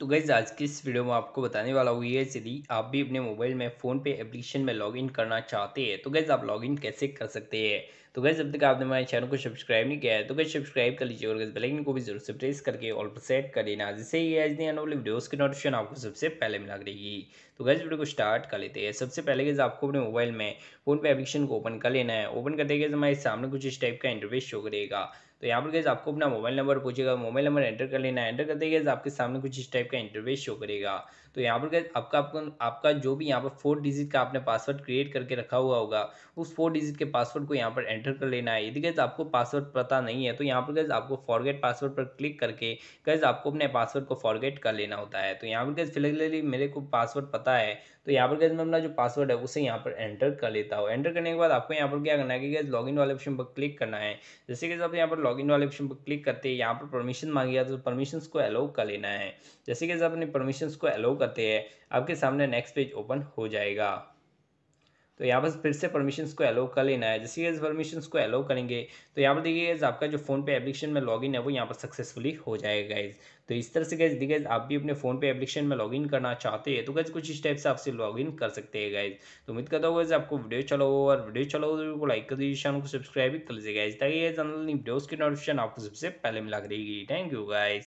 तो गैज़ आज की इस वीडियो में आपको बताने वाला हूँ ये यदि आप भी अपने मोबाइल में फ़ोन पे एप्लीकेशन में लॉगिन करना चाहते हैं तो गैज़ आप लॉगिन कैसे कर सकते हैं तो गैज़ जब तक आपने हमारे चैनल को सब्सक्राइब नहीं किया है तो गैस सब्सक्राइब कर लीजिए और गैस बेलाइन को भी जरूर से प्रेस करके ऑल पर सेट कर लेना जिससे ये आज आने वाली वीडियोज़ की नोटिफिकेशन आपको सबसे पहले मिला करेगी तो गैस वीडियो को स्टार्ट कर लेते हैं सबसे पहले गैस आपको अपने मोबाइल में फ़ोन पे एप्लीकेशन को ओपन कर लेना है ओपन करते गए हमारे सामने कुछ इस टाइप का इंटरव्यू शो करेगा तो यहाँ पर गैस आपको अपना मोबाइल नंबर पूछेगा मोबाइल नंबर एंटर कर लेना है एंटर करते गए आपके सामने कुछ इस टाइप टाइप का इंटरवेस शो करेगा तो यहाँ पर आपका आपका जो भी यहाँ पर फोर डिजिट का आपने पासवर्ड क्रिएट करके रखा हुआ होगा उस फोर डिजिट के पासवर्ड को यहाँ पर एंटर कर लेना है यदि गैस आपको पासवर्ड पता नहीं है तो यहाँ पर गैस आपको फॉरगेट पासवर्ड पर क्लिक करके गैस आपको अपने पासवर्ड को फॉरगेट कर लेना होता है तो यहाँ पर गैस फिलहाली मेरे को पासवर्ड पता है तो यहाँ पर गैस मैं अपना जो पासवर्ड है उसे यहाँ पर एंटर कर लेता हूँ एंटर करने के बाद आपको यहाँ पर क्या करना है कि गैस लॉग वाले ऑप्शन पर क्लिक करना है जैसे कि आप यहाँ पर लॉग वाले ऑप्शन पर क्लिक करते हैं यहाँ पर परमिशन मांगी है तो परमिशन को अलाउ कर लेना है जैसे जैसे कि आप अपने परमिशंस को अलाउ करते हैं आपके सामने नेक्स्ट पेज ओपन हो जाएगा तो यहाँ पर फिर से परमिशंस को अलाउ कर लेना है जैसे इस परमिशंस को अलाउ करेंगे तो यहाँ पर देखिए आपका जो फोन पे एप्लीकेशन में लॉगिन है वो यहाँ पर सक्सेसफुली हो जाएगा गाइज तो इस तरह से गैस देखिए आप भी अपने फोन पे एप्लीकेशन में लॉगिन करना चाहते हैं तो गैस कुछ इस टाइप से आपसे लॉगिन कर सकते हैं गाइज तो उम्मीद करता हूँ गैस आपको अच्छा अच्छा तो वीडियो चलाओ और वीडियो चलाओ तो लाइक कर दीजिए चैनल को सब्सक्राइब भी कर लीजिए गाइज ताकि वीडियोज़ की नोटिफिकेशन आपको सबसे पहले मिला करेगी थैंक यू गाइज